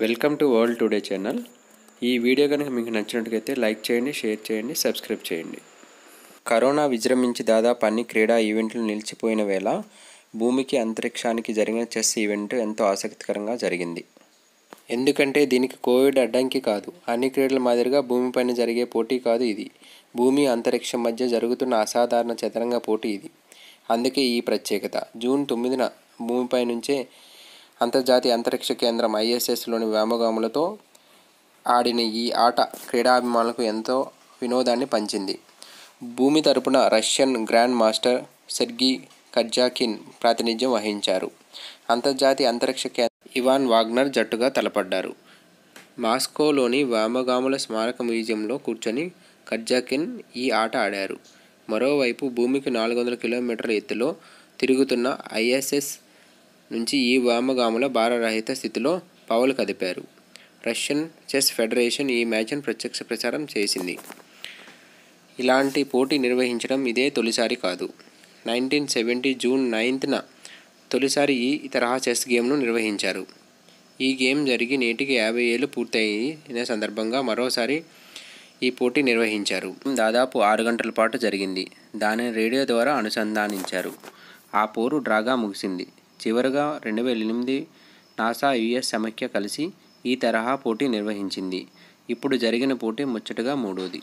welcome to world today channel ఈ video కనుక మీకు నచ్చినట్టుకైతే లైక్ చేయండి షేర్ చేయండి సబ్స్క్రైబ్ చేయండి కరోనా విజృంభించి దాదాపు అన్ని క్రీడా ఈవెంట్లు నిలిచిపోయిన వేళ భూమికి అంతరిక్షానికి జరిగిన చెస్ ఈవెంట్ ఎంతో ఆసక్తికరంగా జరిగింది ఎందుకంటే దీనికి కోవిడ్ అడ్డంకి కాదు అన్ని క్రీడల మాదిరిగా భూమిపైన జరిగే పోటీ కాదు ఇది భూమి అంతరిక్షం మధ్య జరుగుతున్న అసాధారణ చదరంగ పోటీ ఇది అందుకే ఈ ప్రత్యేకత జూన్ తొమ్మిదిన భూమిపై నుంచే అంతర్జాతీయ అంతరిక్ష కేంద్రం ఐఎస్ఎస్లోని వ్యామగాములతో ఆడిన ఈ ఆట క్రీడాభిమానులకు ఎంతో వినోదాన్ని పంచింది భూమి తరపున Russian grand master Sergey Karjakin ప్రాతినిధ్యం వహించారు అంతర్జాతీయ అంతరిక్ష కేంద్ర ఇవాన్ వాగ్నర్ జట్టుగా తలపడ్డారు మాస్కోలోని వ్యామగాముల స్మారక మ్యూజియంలో కూర్చొని కర్జాకిన్ ఈ ఆట ఆడారు మరోవైపు భూమికి నాలుగు వందల కిలోమీటర్ల ఎత్తులో తిరుగుతున్న ఐఎస్ఎస్ నుంచి ఈ భార భారరహిత స్థితిలో పావులు కదిపారు రష్యన్ చెస్ ఫెడరేషన్ ఈ మ్యాచ్ను ప్రత్యక్ష ప్రచారం చేసింది ఇలాంటి పోటీ నిర్వహించడం ఇదే తొలిసారి కాదు నైన్టీన్ సెవెంటీ జూన్ నైన్త్న తొలిసారి ఈ తరహా చెస్ గేమ్ను నిర్వహించారు ఈ గేమ్ జరిగి నేటికి యాభై ఏళ్ళు పూర్తయిన సందర్భంగా మరోసారి ఈ పోటీ నిర్వహించారు దాదాపు ఆరు గంటల పాటు జరిగింది దానిని రేడియో ద్వారా అనుసంధానించారు ఆ పోరు డ్రాగా ముగిసింది చివరగా రెండు వేల ఎనిమిది నాసా యుఎస్ సమైక్య కలిసి ఈ తరహా పోటీ నిర్వహించింది ఇప్పుడు జరిగిన పోటీ ముచ్చటగా మూడోది